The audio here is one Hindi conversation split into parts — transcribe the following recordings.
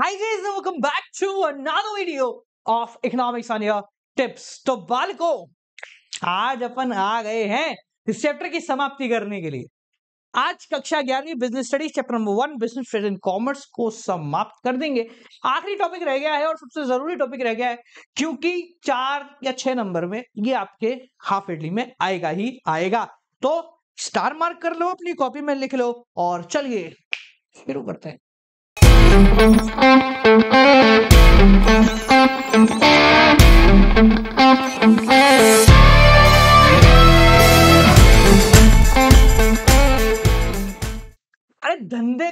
Hi guys welcome back to another video of Economics on your tips. तो बालको आज अपन आ गए हैं इस चैप्टर की समाप्ति करने के लिए आज कक्षा ग्यारहवीं business studies chapter number one business trade and commerce को समाप्त कर देंगे आखिरी टॉपिक रह गया है और सबसे जरूरी टॉपिक रह गया है क्योंकि चार या छह नंबर में ये आपके हाफ इडली में आएगा ही आएगा तो स्टार मार्क कर लो अपनी कॉपी में लिख लो और चलिए शुरू करते हैं धंधे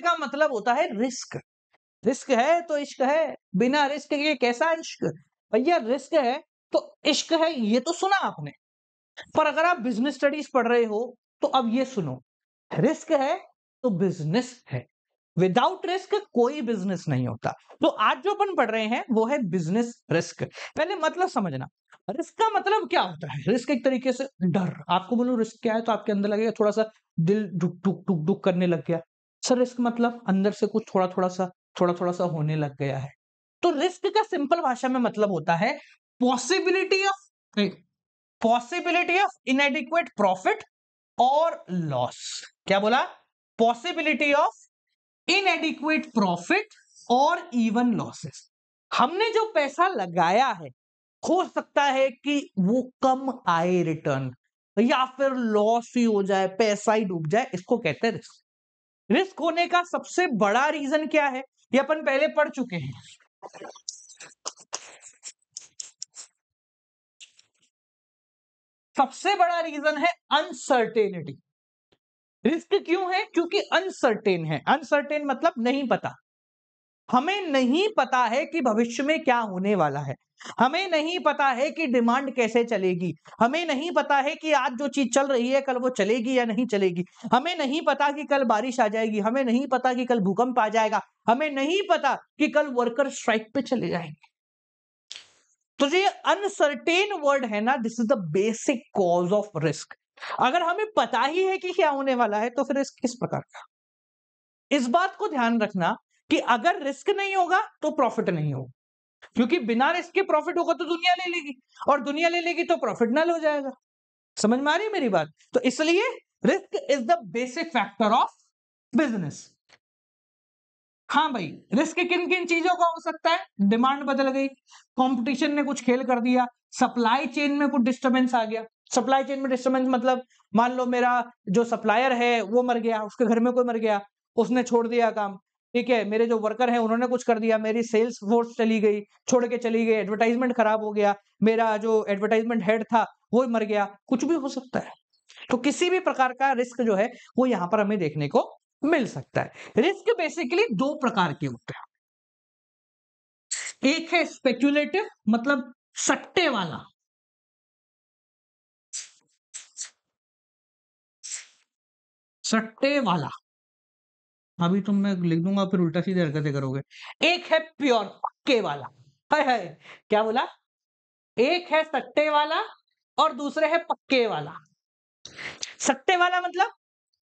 का मतलब होता है रिस्क रिस्क है तो इश्क है बिना रिस्क के कैसा इश्क भैया रिस्क है तो इश्क है ये तो सुना आपने पर अगर आप बिजनेस स्टडीज पढ़ रहे हो तो अब ये सुनो रिस्क है तो बिजनेस है विदाउट रिस्क कोई बिजनेस नहीं होता तो आज जो अपन पढ़ रहे हैं वो है बिजनेस रिस्क पहले मतलब समझना रिस्क का मतलब क्या होता है रिस्क एक तरीके से डर आपको बोलो रिस्क क्या है तो आपके अंदर लगेगा थोड़ा सा दिल डुक डुक डुक डुक करने लग गया सर रिस्क मतलब अंदर से कुछ थोड़ा थोड़ा सा थोड़ा थोड़ा सा होने लग गया है तो रिस्क का सिंपल भाषा में मतलब होता है possibility of possibility of inadequate profit और लॉस क्या बोला पॉसिबिलिटी ऑफ इनएडिक्वेट प्रॉफिट और इवन लॉसेस हमने जो पैसा लगाया है हो सकता है कि वो कम आए रिटर्न या फिर लॉस ही हो जाए पैसा ही डूब जाए इसको कहते हैं रिस्क रिस्क होने का सबसे बड़ा रीजन क्या है ये अपन पहले पढ़ चुके हैं सबसे बड़ा रीजन है अनसर्टेनिटी रिस्क क्यों है क्योंकि अनसर्टेन है अनसर्टेन मतलब नहीं पता हमें नहीं पता है कि भविष्य में क्या होने वाला है हमें नहीं पता है कि डिमांड कैसे चलेगी हमें नहीं पता है कि आज जो चीज चल रही है कल वो चलेगी या नहीं चलेगी हमें नहीं पता कि कल बारिश आ जाएगी हमें नहीं पता कि कल भूकंप आ जाएगा हमें नहीं पता कि कल वर्कर स्ट्राइक पे चले जाएंगे तो ये अनसर्टेन वर्ड है ना this is the basic cause of risk अगर हमें पता ही है कि क्या होने वाला है तो फिर रिस्क किस प्रकार का इस बात को ध्यान रखना कि अगर रिस्क नहीं होगा तो प्रॉफिट नहीं होगा क्योंकि बिना रिस्क के प्रॉफिट होगा तो दुनिया ले लेगी और दुनिया ले लेगी तो प्रॉफिट नल हो जाएगा समझ में आ रही मेरी बात तो इसलिए risk is the basic factor of business हाँ भाई रिस्क किन किन चीजों का हो सकता है डिमांड बदल गई कंपटीशन ने कुछ खेल कर दिया सप्लाई चेन में कुछ डिस्टरबेंस आ गया सप्लाई चेन में डिस्टर्बेंस मतलब मान लो मेरा जो सप्लायर है वो मर गया उसके घर में कोई मर गया उसने छोड़ दिया काम ठीक है मेरे जो वर्कर हैं उन्होंने कुछ कर दिया मेरी सेल्स फोर्स चली गई छोड़ के चली गई एडवर्टाइजमेंट खराब हो गया मेरा जो एडवर्टाइजमेंट हेड था वो मर गया कुछ भी हो सकता है तो किसी भी प्रकार का रिस्क जो है वो यहाँ पर हमें देखने को मिल सकता है रिस्क बेसिकली दो प्रकार के होते हैं एक है स्पेक्यूलेटिव मतलब सट्टे वाला सट्टे वाला अभी तुम तो मैं लिख दूंगा फिर उल्टा सीधे हरकतें करोगे एक है प्योर पक्के वाला है, है क्या बोला एक है सट्टे वाला और दूसरे है पक्के वाला सट्टे वाला मतलब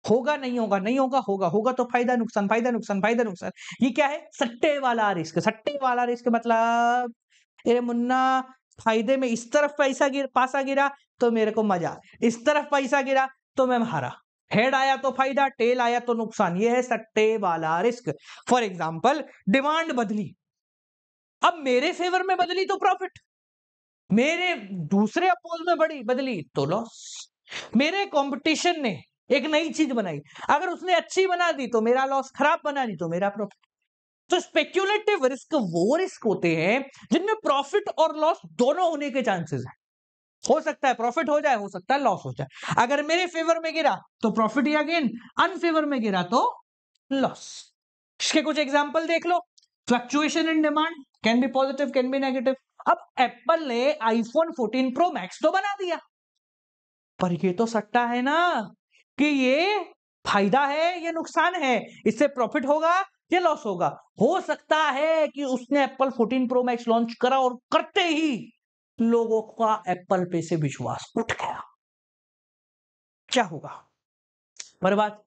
होगा नहीं होगा नहीं होगा होगा होगा तो फायदा नुकसान फायदा नुकसान फायदा नुकसान ये क्या है सट्टे वाला रिस्क सट्टे वाला रिस्क मतलब अरे मुन्ना फायदे में इस तरफ पैसा गिर पासा गिरा तो मेरे को मजा इस तरफ पैसा गिरा तो मैं हारा हेड आया तो फायदा टेल आया तो नुकसान ये है सट्टे वाला रिस्क फॉर एग्जाम्पल डिमांड बदली अब मेरे फेवर में बदली तो प्रॉफिट मेरे दूसरे अपोज में बड़ी बदली तो लॉस मेरे कंपटीशन ने एक नई चीज बनाई अगर उसने अच्छी बना दी तो मेरा लॉस खराब बना दी तो मेरा प्रॉफिट तो स्पेक्यूलेटिव रिस्क वो रिस्क होते हैं जिनमें प्रॉफिट और लॉस दोनों होने के चांसेस हैं हो सकता है प्रॉफिट हो जाए हो सकता है लॉस हो जाए अगर मेरे फेवर में गिरा तो प्रॉफिट या गेन अनफेवर में गिरा तो लॉस इसके कुछ एग्जाम्पल देख लो fluctuation in demand can be positive can be negative अब एप्पल ने आईफोन 14 प्रो मैक्स तो बना दिया पर ये तो सट्टा है ना कि ये फायदा है या नुकसान है इससे प्रॉफिट होगा या लॉस होगा हो सकता है कि उसने एप्पल 14 प्रो मैक्स लॉन्च करा और करते ही लोगों का एप्पल पे से विश्वास उठ गया क्या होगा बर्बाद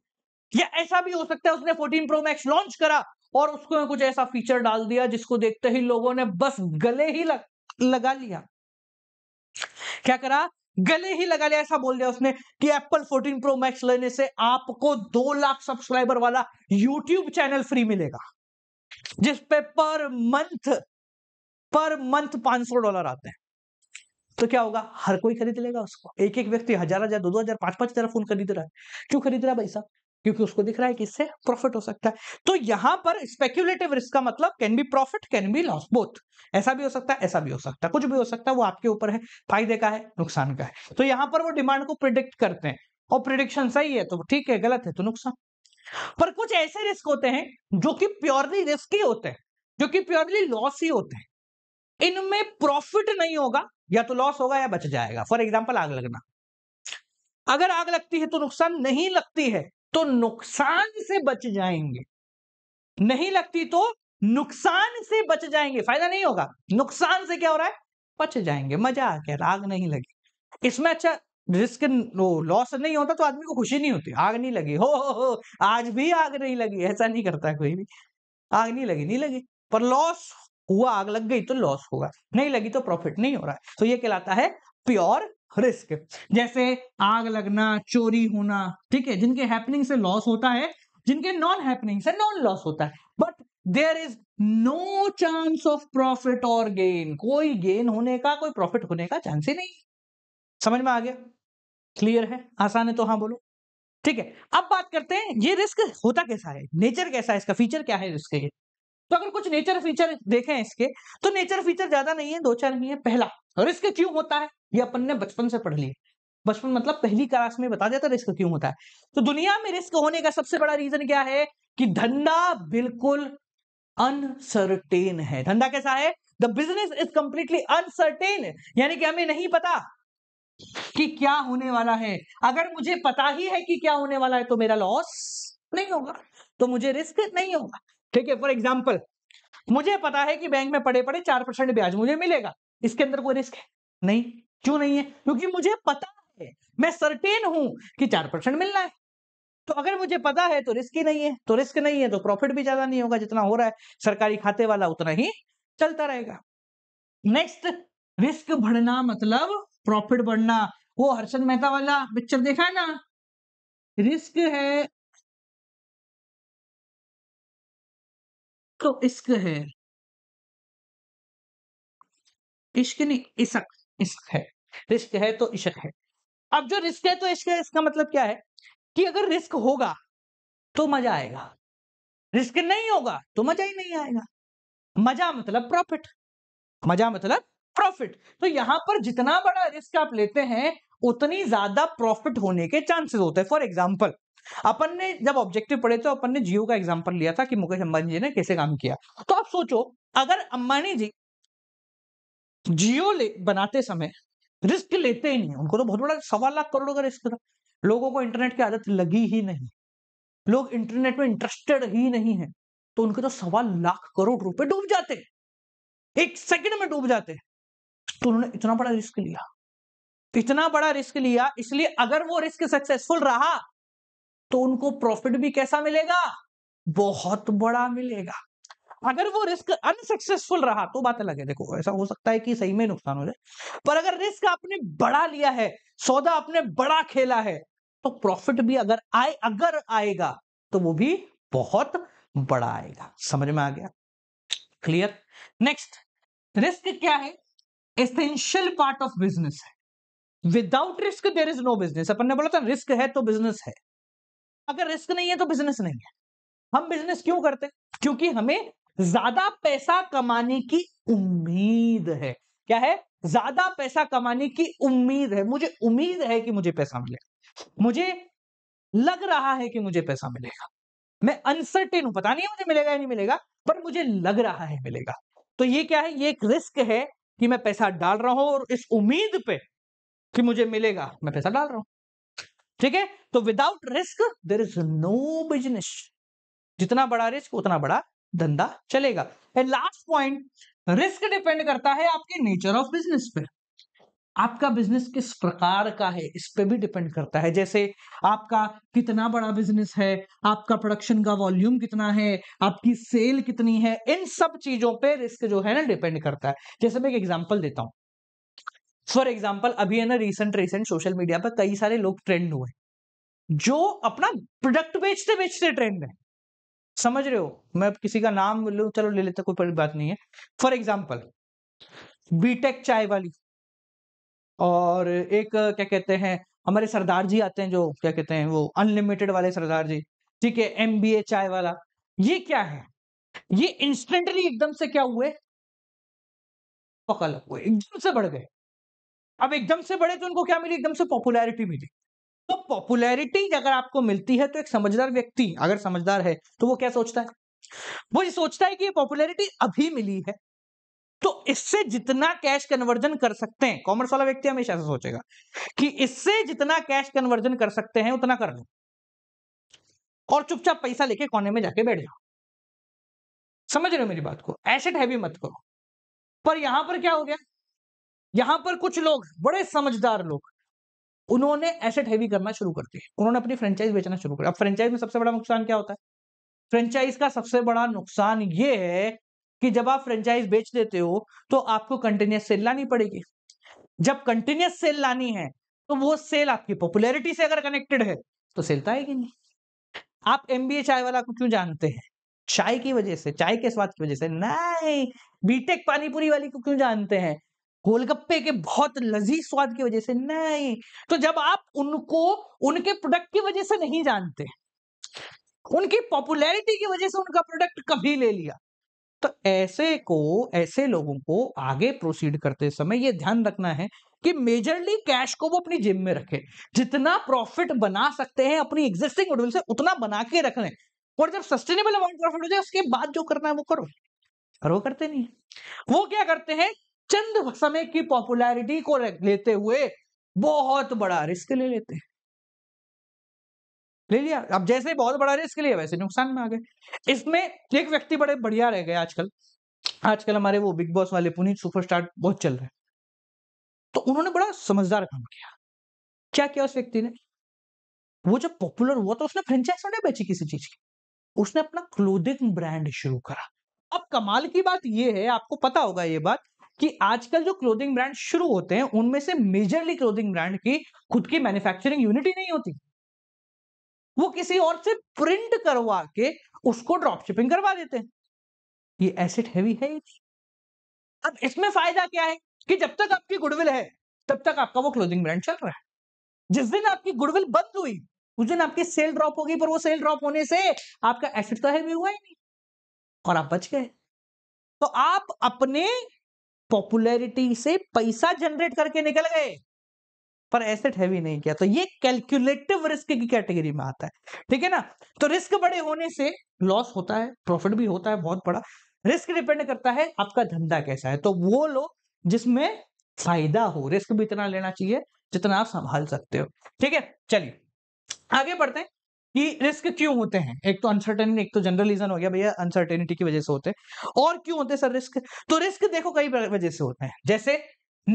या ऐसा भी हो सकता है उसने 14 प्रो मैक्स लॉन्च करा और उसको कुछ ऐसा फीचर डाल दिया जिसको देखते ही लोगों ने बस गले ही लग, लगा लिया क्या करा गले ही लगा लिया ऐसा बोल दिया उसने कि एप्पल 14 प्रो मैक्स लेने से आपको दो लाख सब्सक्राइबर वाला यूट्यूब चैनल फ्री मिलेगा जिसपे per month per month 500 dollar आते हैं तो क्या होगा हर कोई खरीद लेगा उसको एक एक व्यक्ति हजार हजार दो दो हजार पांच पांच हजार फोन खरीद रहा है क्यों खरीद रहा है भाई साहब क्योंकि उसको दिख रहा है कि इससे प्रॉफिट हो सकता है तो यहां पर स्पेक्यूलेटिव रिस्क का मतलब can be profit can be loss both ऐसा भी हो सकता है ऐसा भी हो सकता है कुछ भी हो सकता है वो आपके ऊपर है फायदे का है नुकसान का है तो यहां पर वो डिमांड को प्रिडिक्ट करते हैं और प्रिडिक्शन सही है तो ठीक है गलत है तो नुकसान पर कुछ ऐसे रिस्क होते हैं जो कि प्योरली रिस्क ही होते हैं जो कि प्योरली लॉस ही होते हैं इनमें प्रॉफिट नहीं होगा या तो लॉस होगा या बच जाएगा फॉर एग्जाम्पल आग लगना अगर आग लगती है तो नुकसान नहीं लगती है तो नुकसान से बच जाएंगे नहीं लगती तो नुकसान से बच जाएंगे फायदा नहीं होगा नुकसान से क्या हो रहा है बच जाएंगे मजा आ गया आग नहीं लगी इसमें अच्छा रिस्क लॉस नहीं होता तो आदमी को खुशी नहीं होती आग नहीं लगी हो, हो, हो आज भी आग नहीं लगी ऐसा नहीं करता कोई भी आग नहीं लगी नहीं लगी पर लॉस हुआ आग लग गई तो लॉस होगा नहीं लगी तो प्रॉफिट नहीं हो रहा है तो ये कहलाता है प्योर रिस्क जैसे आग लगना चोरी होना ठीक है जिनके हैपनिंग से लॉस होता है जिनके नॉन हैपनिंग से नॉन लॉस होता है but there is no chance of profit और गेन कोई गेन होने का कोई प्रॉफिट होने का चांस ही नहीं समझ में आ गया क्लियर है आसान है तो हाँ बोलो ठीक है अब बात करते हैं ये रिस्क होता कैसा है नेचर कैसा है इसका फीचर क्या है रिस्क के तो अगर कुछ नेचर फीचर देखें इसके तो नेचर फीचर ज्यादा नहीं है दो चार ही है पहला रिस्क क्यों होता है ये अपन ने बचपन से पढ़ लिया बचपन मतलब पहली क्लास में बता देता रिस्क क्यों होता है तो दुनिया में रिस्क होने का सबसे बड़ा रीजन क्या है कि धंधा बिल्कुल अनसर्टेन है धंधा कैसा है the business is completely uncertain यानी कि हमें नहीं पता कि क्या होने वाला है अगर मुझे पता ही है कि क्या होने वाला है तो मेरा लॉस नहीं होगा तो मुझे रिस्क नहीं होगा ठीक है फॉर एग्जाम्पल मुझे पता है कि बैंक में पड़े पड़े चार परसेंट ब्याज मुझे मिलेगा इसके अंदर कोई रिस्क है नहीं क्यों नहीं है क्योंकि मुझे पता है मैं सर्टेन हूं कि चार परसेंट मिलना है तो अगर मुझे पता है तो रिस्क ही नहीं है तो रिस्क नहीं है तो प्रॉफिट भी ज्यादा नहीं होगा जितना हो रहा है सरकारी खाते वाला उतना ही चलता रहेगा नेक्स्ट रिस्क बढ़ना मतलब प्रॉफिट बढ़ना वो हर्षद मेहता वाला पिक्चर देखा है ना रिस्क है तो इश्क है इश्क नहीं इसक इश्क है रिस्क है तो इश्क है अब जो रिस्क है तो इश्क है इसका मतलब क्या है कि अगर रिस्क होगा तो मजा आएगा रिस्क नहीं होगा तो मजा ही नहीं आएगा मजा मतलब प्रॉफिट मजा मतलब प्रॉफिट तो यहां पर जितना बड़ा रिस्क आप लेते हैं उतनी ज्यादा प्रॉफिट होने के चांसेस होते हैं फॉर एग्जाम्पल अपन ने जब ऑब्जेक्टिव पढ़े तो अपन ने जियो का एग्जाम्पल लिया था कि मुकेश अंबानी जी ने कैसे काम किया तो आप सोचो अगर अंबानी जी जियो बनाते समय रिस्क लेते ही नहीं उनको तो बहुत बड़ा सवा लाख करोड़ का रिस्क था लोगों को इंटरनेट की आदत लगी ही नहीं लोग इंटरनेट में इंटरेस्टेड ही नहीं है तो उनके तो सवा लाख करोड़ रुपए डूब जाते एक सेकंड में डूब जाते तो उन्होंने इतना बड़ा रिस्क लिया इतना बड़ा रिस्क लिया इसलिए अगर वो रिस्क सक्सेसफुल रहा तो उनको प्रॉफिट भी कैसा मिलेगा बहुत बड़ा मिलेगा अगर वो रिस्क अनसक्सेसफुल रहा तो बात अलग है देखो ऐसा हो सकता है कि सही में नुकसान हो जाए पर अगर रिस्क आपने बड़ा लिया है सौदा आपने बड़ा खेला है तो प्रॉफिट भी अगर आए अगर आएगा तो वो भी बहुत बड़ा आएगा समझ में आ गया क्लियर नेक्स्ट रिस्क क्या है एसेंशियल पार्ट ऑफ बिजनेस है without risk there is no business अपन ने बोला था रिस्क है तो बिजनेस है अगर रिस्क नहीं है तो बिजनेस नहीं है हम बिजनेस क्यों करते हैं क्योंकि हमें ज्यादा पैसा कमाने की उम्मीद है क्या है ज्यादा पैसा कमाने की उम्मीद है मुझे उम्मीद है कि मुझे पैसा मिलेगा मुझे लग रहा है कि मुझे पैसा मिलेगा मैं अनसर्टेन हूं पता नहीं है मुझे मिलेगा या नहीं मिलेगा पर मुझे लग रहा है मिलेगा तो ये क्या है ये एक रिस्क है कि मैं पैसा डाल रहा हूं और इस उम्मीद पे कि मुझे मिलेगा मैं पैसा डाल रहा हूं ठीक है तो without risk there is no business जितना बड़ा रिस्क उतना बड़ा धंधा चलेगा and last point risk depend करता है आपके नेचर ऑफ बिजनेस पे आपका बिजनेस किस प्रकार का है इस पे भी डिपेंड करता है जैसे आपका कितना बड़ा बिजनेस है आपका प्रोडक्शन का वॉल्यूम कितना है आपकी सेल कितनी है इन सब चीजों पे रिस्क जो है ना डिपेंड करता है जैसे मैं एक एग्जांपल देता हूँ फॉर एग्जाम्पल अभी है ना रिसेंट रिसेंट सोशल मीडिया पर कई सारे लोग ट्रेंड हुए जो अपना प्रोडक्ट बेचते बेचते ट्रेंड है समझ रहे हो मैं किसी का नाम लू चलो ले लेते कोई बड़ी बात नहीं है फॉर एग्जाम्पल बीटेक चाय वाली और एक क्या कहते हैं हमारे सरदार जी आते हैं जो क्या कहते हैं वो अनलिमिटेड वाले सरदार जी ठीक है एम बी ए चाय वाला ये क्या है ये इंस्टेंटली एकदम से क्या हुए पकड़ हुए एकदम से बढ़ गए अब एकदम से बड़े तो उनको क्या मिली एकदम से पॉपुलैरिटी मिली तो पॉपुलैरिटी अगर आपको मिलती है तो एक समझदार व्यक्ति अगर समझदार है तो वो क्या सोचता है वो ये सोचता है कि ये पॉपुलैरिटी अभी मिली है तो इससे जितना कैश कन्वर्जन कर सकते हैं कॉमर्स वाला व्यक्ति हमेशा ऐसा सोचेगा कि इससे जितना कैश कन्वर्जन कर सकते हैं उतना कर लो और चुपचाप पैसा लेके कोने में जाके बैठ जाओ समझ रहे हो मेरी बात को एसेट हैवी मत करो पर यहां पर क्या हो गया यहां पर कुछ लोग बड़े समझदार लोग उन्होंने एसेट हैवी करना शुरू कर दिया उन्होंने अपनी फ्रेंचाइज बेचना शुरू कर अब फ्रेंचाइज में सबसे बड़ा नुकसान क्या होता है फ्रेंचाइज का सबसे बड़ा नुकसान ये है कि जब आप फ्रेंचाइज बेच देते हो तो आपको कंटिन्यूस सेल लानी पड़ेगी जब कंटिन्यूस सेल लानी है तो वो सेल आपकी पॉपुलैरिटी से अगर कनेक्टेड है तो सेल तो आएगी नहीं आप एमबीए चाय वाला को क्यों जानते हैं चाय की वजह से चाय के स्वाद की वजह से नहीं बीटेक पानीपुरी वाली को क्यों जानते हैं गोलगप्पे के बहुत लजीज स्वाद की वजह से नहीं तो जब आप उनको उनके प्रोडक्ट की वजह से नहीं जानते उनकी पॉपुलैरिटी की वजह से उनका प्रोडक्ट कभी ले लिया तो ऐसे को ऐसे लोगों को आगे प्रोसीड करते समय यह ध्यान रखना है कि मेजरली कैश को वो अपनी जिम में रखे जितना प्रॉफिट बना सकते हैं अपनी एग्जिस्टिंग मॉड्यूल से उतना बना के रख लें और जब सस्टेनेबल अमाउंट प्रॉफिट हो जाए उसके बाद जो करना है वो करो और वो करते नहीं है वो क्या करते हैं चंद समय की पॉपुलैरिटी को लेते हुए बहुत बड़ा रिस्क ले लेते हैं ले लिया अब जैसे बहुत बड़ा रिस्क लिया वैसे नुकसान में आ गए इसमें एक व्यक्ति बड़े बढ़िया रह गए आजकल आजकल हमारे वो बिग बॉस वाले पुनीत सुपरस्टार बहुत चल रहे हैं तो उन्होंने बड़ा समझदार काम किया क्या किया उस व्यक्ति ने वो जब पॉपुलर हुआ तो उसने फ्रेंचाइज नहीं बेची किसी चीज की उसने अपना क्लोदिंग ब्रांड शुरू करा अब कमाल की बात यह है आपको पता होगा ये बात कि आजकल जो क्लोथिंग ब्रांड शुरू होते हैं उनमें से मेजरली क्लोथिंग ब्रांड की खुद की मैन्युफैक्चरिंग यूनिट ही नहीं होती वो किसी और से प्रिंट करवा के उसको ड्रॉप शिपिंग करवा देते हैं ये एसेट हैवी है अब इसमें फायदा क्या है कि जब तक आपकी गुडविल है तब तक आपका वो क्लोथिंग ब्रांड चल रहा है जिस दिन आपकी गुडविल बंद हुई उस दिन आपकी सेल ड्रॉप होगी पर वो सेल ड्रॉप होने से आपका एसिड तो हैवी हुआ ही नहीं और आप बच गए तो आप अपने पॉपुलैरिटी से पैसा जनरेट करके निकल गए पर एसेट हैवी नहीं किया तो ये कैलकुलेटिव रिस्क की कैटेगरी में आता है ठीक है ना तो रिस्क बड़े होने से लॉस होता है प्रॉफिट भी होता है बहुत बड़ा रिस्क डिपेंड करता है आपका धंधा कैसा है तो वो लो जिसमें फायदा हो रिस्क भी इतना लेना चाहिए जितना आप संभाल सकते हो ठीक है चलिए आगे बढ़ते हैं कि रिस्क क्यों होते हैं एक तो अनसर्टेनिटी एक तो जनरल रीजन हो गया भैया अनसर्टेनिटी की वजह से होते हैं और क्यों होते हैं सर रिस्क तो रिस्क देखो कई वजह से होते हैं जैसे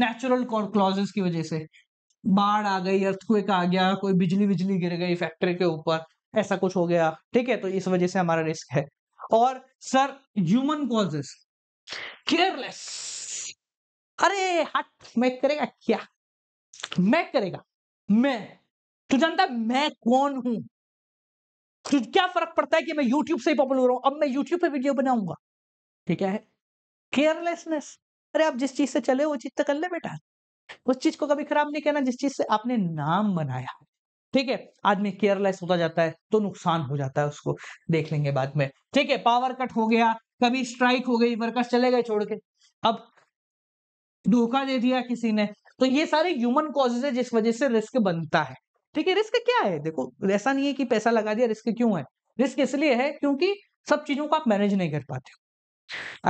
नेचुरल क्लॉजेस की वजह से बाढ़ आ गई अर्थक्वेक आ गया कोई बिजली बिजली गिर गई फैक्ट्री के ऊपर ऐसा कुछ हो गया ठीक है तो इस वजह से हमारा रिस्क है और सर ह्यूमन कॉजेस केयरलेस अरे हट मैं करेगा क्या मैं करेगा मैं तू जानता मैं कौन हूं तो क्या फर्क पड़ता है कि मैं यूट्यूब से ही पॉपुलर हो रहा हूं अब मैं यूट्यूब पे वीडियो बनाऊंगा ठीक है केयरलेसनेस अरे आप जिस चीज से चले वो चीज तो कर ले बेटा उस चीज को कभी खराब नहीं कहना जिस चीज से आपने नाम बनाया ठीक है आदमी केयरलेस होता जाता है तो नुकसान हो जाता है उसको देख लेंगे बाद में ठीक है पावर कट हो गया कभी स्ट्राइक हो गई वर्कर्स चले गए छोड़ के अब धोखा दे दिया किसी ने तो ये सारे ह्यूमन कॉजेज है जिस वजह से रिस्क बनता है ठीक है रिस्क क्या है देखो ऐसा नहीं है कि पैसा लगा दिया रिस्क क्यों है रिस्क इसलिए है क्योंकि सब चीजों को आप मैनेज नहीं कर पाते हो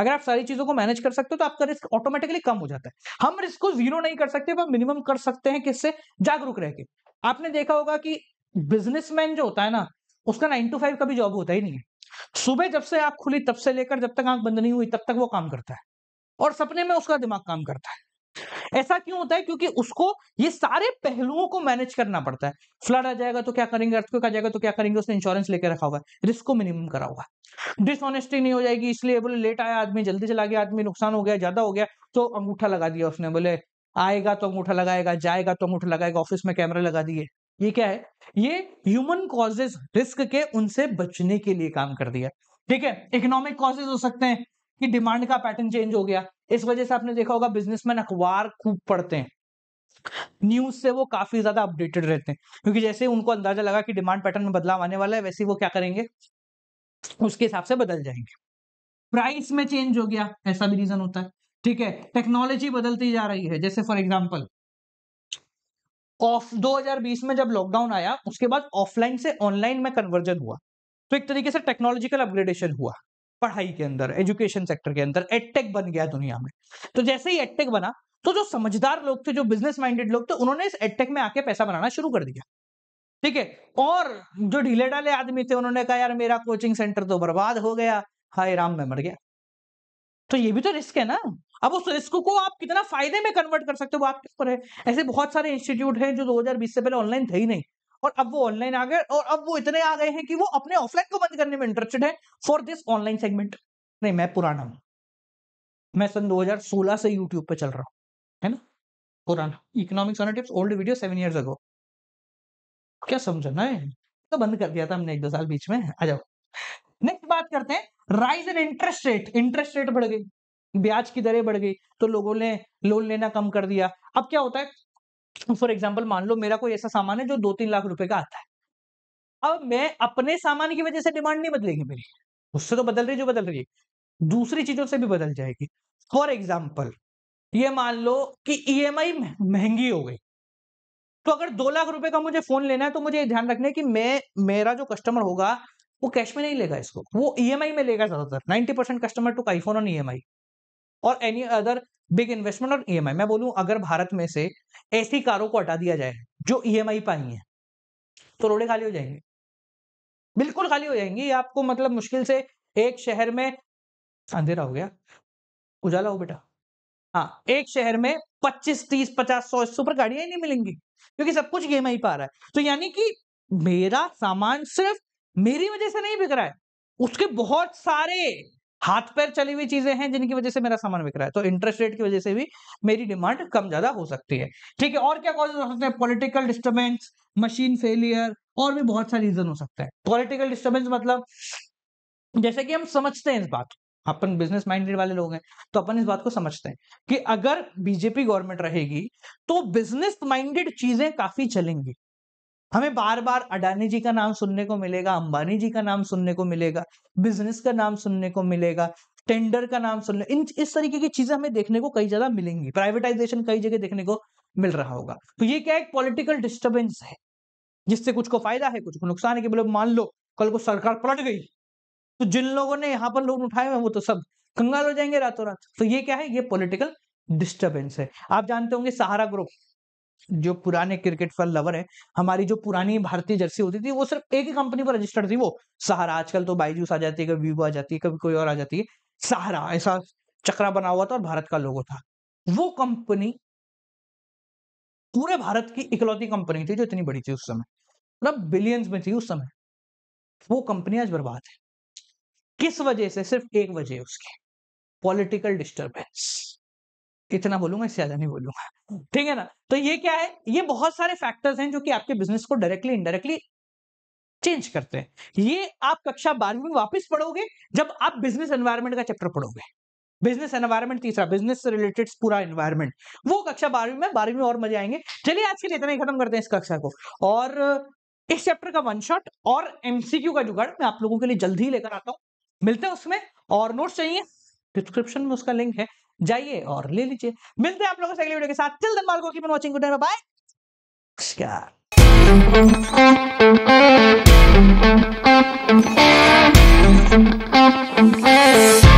अगर आप सारी चीजों को मैनेज कर सकते हो तो आपका रिस्क ऑटोमेटिकली कम हो जाता है हम रिस्क को जीरो नहीं कर सकते पर मिनिमम कर सकते हैं किससे जागरूक रह के आपने देखा होगा कि बिजनेसमैन जो होता है ना उसका नाइन टू फाइव कभी जॉब होता ही नहीं है सुबह जब से आंख खुली तब से लेकर जब तक आंख बंद नहीं हुई तब तक वो काम करता है और सपने में उसका दिमाग काम करता है ऐसा क्यों होता है क्योंकि उसको ये सारे पहलुओं को मैनेज करना पड़ता है फ्लड आ जाएगा तो क्या करेंगे अर्थक्वेक आ जाएगा तो क्या करेंगे उसने इंश्योरेंस लेकर रखा हुआ है रिस्क को मिनिमम करा हुआ डिसऑनेस्टी नहीं हो जाएगी इसलिए बोले लेट आया आदमी जल्दी चला गया आदमी नुकसान हो गया ज्यादा हो गया तो अंगूठा लगा दिया उसने बोले आएगा तो अंगूठा लगाएगा जाएगा तो अंगूठा लगाएगा ऑफिस में कैमरे लगा दिए ये क्या है ये ह्यूमन कॉजेज रिस्क के उनसे बचने के लिए काम कर दिया ठीक है इकोनॉमिक कॉजेज हो सकते हैं कि डिमांड का पैटर्न चेंज हो गया इस वजह से आपने देखा होगा बिजनेसमैन अखबार खूब पढ़ते हैं न्यूज से वो काफी ज्यादा अपडेटेड रहते हैं क्योंकि जैसे उनको अंदाजा लगा कि डिमांड पैटर्न में बदलाव आने वाला है वैसे वो क्या करेंगे उसके हिसाब से बदल जाएंगे प्राइस में चेंज हो गया ऐसा भी रीजन होता है ठीक है टेक्नोलॉजी बदलती जा रही है जैसे फॉर एग्जाम्पल ऑफ 2020 में जब लॉकडाउन आया उसके बाद ऑफलाइन से ऑनलाइन में कन्वर्जन हुआ तो एक तरीके से टेक्नोलॉजिकल अपग्रेडेशन हुआ पढ़ाई के अंदर एजुकेशन सेक्टर के अंदर एडटेक बन गया दुनिया में तो जैसे ही एडटेक बना तो जो समझदार लोग थे जो बिजनेस माइंडेड लोग थे उन्होंने इस एडटेक में आके पैसा बनाना शुरू कर दिया ठीक है और जो ढीले डाले आदमी थे उन्होंने कहा यार मेरा कोचिंग सेंटर तो बर्बाद हो गया हाय राम में मर गया तो ये भी तो रिस्क है ना अब उस रिस्क को आप कितना फायदे में कन्वर्ट कर सकते हो वो आपके ऊपर है ऐसे बहुत सारे इंस्टीट्यूट हैं जो 2020 से पहले ऑनलाइन थे ही नहीं और अब वो ऑनलाइन आ गए और अब वो इतने आ गए हैं कि वो अपने ऑफलाइन को बंद करने में इंटरेस्टेड है फॉर दिस ऑनलाइन सेगमेंट नहीं मैं पुराना हूं मैं सन 2016 से यूट्यूब पे चल रहा हूँ है ना पुराना economics on tips old video seven years ago क्या समझना है तो बंद कर दिया था हमने एक दो साल बीच में आ जाओ नेक्स्ट बात करते हैं rise in interest rate interest rate बढ़ गई ब्याज की दरें बढ़ गई तो लोगों ने लोन लेना कम कर दिया अब क्या होता है फॉर एग्जाम्पल मान लो मेरा कोई ऐसा सामान है जो दो तीन लाख रुपए का आता है अब मैं अपने सामान की वजह से डिमांड नहीं बदलेगी मेरी उससे तो बदल रही जो बदल रही है दूसरी चीजों से भी बदल जाएगी फॉर एग्जाम्पल ये मान लो कि आई e महंगी हो गई तो अगर दो लाख रुपए का मुझे फोन लेना है तो मुझे ध्यान रखना है कि मैं मेरा जो कस्टमर होगा वो कैश में नहीं लेगा इसको वो आई e में लेगा ज्यादातर ninety percent customer to iPhone on I और एनी अदर बिग इन्वेस्टमेंट और ईएमआई e मैं बोलूं अगर भारत में से ऐसी कारों को हटा दिया जाए जो ईएमआई e पर आई है तो रोडे खाली हो जाएंगे बिल्कुल खाली हो जाएंगे आपको मतलब मुश्किल से एक शहर में अंधेरा हो गया उजाला हो बेटा हाँ एक शहर में 25, 30, 50, 100 सुपर गाड़ियां ही नहीं मिलेंगी क्योंकि सब कुछ ई एम पर आ रहा है तो यानी कि मेरा सामान सिर्फ मेरी वजह से नहीं बिक रहा है उसके बहुत सारे हाथ पैर चली हुई चीजें हैं जिनकी वजह से मेरा सामान बिक रहा है तो इंटरेस्ट रेट की वजह से भी मेरी डिमांड कम ज्यादा हो सकती है ठीक है और क्या कॉजेज हो सकते हैं पॉलिटिकल डिस्टर्बेंस मशीन फेलियर और भी बहुत सारे रीजन हो सकते हैं पॉलिटिकल डिस्टर्बेंस मतलब जैसे कि हम समझते हैं इस बात को अपन बिजनेस माइंडेड वाले लोग हैं तो अपन इस बात को समझते हैं कि अगर बीजेपी गवर्नमेंट रहेगी तो बिजनेस माइंडेड चीजें काफी चलेंगी हमें बार बार अडानी जी का नाम सुनने को मिलेगा अंबानी जी का नाम सुनने को मिलेगा बिजनेस का नाम सुनने को मिलेगा टेंडर का नाम सुनने इन इस तरीके की चीजें हमें देखने को कई ज्यादा मिलेंगी प्राइवेटाइजेशन कई जगह देखने को मिल रहा होगा तो ये क्या एक पॉलिटिकल डिस्टर्बेंस है जिससे कुछ को फायदा है कुछ को नुकसान है कि बोले मान लो कल को सरकार पलट गई तो जिन लोगों ने यहाँ पर लोग उठाए हैं वो तो सब कंगाल हो जाएंगे रातों रात तो ये क्या है ये पॉलिटिकल डिस्टर्बेंस है आप जानते होंगे सहारा ग्रुप जो पुराने क्रिकेट फल लवर है हमारी जो पुरानी भारतीय जर्सी होती थी वो सिर्फ एक ही कंपनी पर रजिस्टर्ड थी वो सहारा आजकल तो बाईजूस आ जाती है कभी वीवो आ जाती है कभी कोई और आ जाती है सहारा ऐसा चक्रा बना हुआ था और भारत का लोगो था वो कंपनी पूरे भारत की इकलौती कंपनी थी जो इतनी बड़ी थी उस समय मतलब बिलियंस में थी उस समय वो कंपनी आज बर्बाद है किस वजह से सिर्फ एक वजह उसकी पॉलिटिकल डिस्टरबेंस कितना बोलूंगा इससे ज्यादा नहीं बोलूंगा हम्म। ठीक है ना तो ये क्या है ये बहुत सारे फैक्टर्स हैं जो कि आपके बिजनेस को डायरेक्टली इनडायरेक्टली चेंज करते हैं ये आप कक्षा बारहवीं में वापस पढ़ोगे जब आप बिजनेस एनवायरमेंट का चैप्टर पढ़ोगे बिजनेस एनवायरमेंट तीसरा बिजनेस से रिलेटेड पूरा एनवायरमेंट वो कक्षा बारहवीं में बारहवीं और मजे आएंगे चलिए आज के लिए इतना ही खत्म करते हैं इस कक्षा को और इस चैप्टर का वन शॉट और एमसीक्यू का जुगाड़ मैं आप लोगों के लिए जल्दी ही लेकर आता हूँ मिलते हैं उसमें और नोट्स चाहिए डिस्क्रिप्शन में उसका लिंक है जाइए और ले लीजिए मिलते हैं आप लोगों से अगली वीडियो के साथ टिल दिन मालको कीप वॉचिंग गुड बाय नमस्कार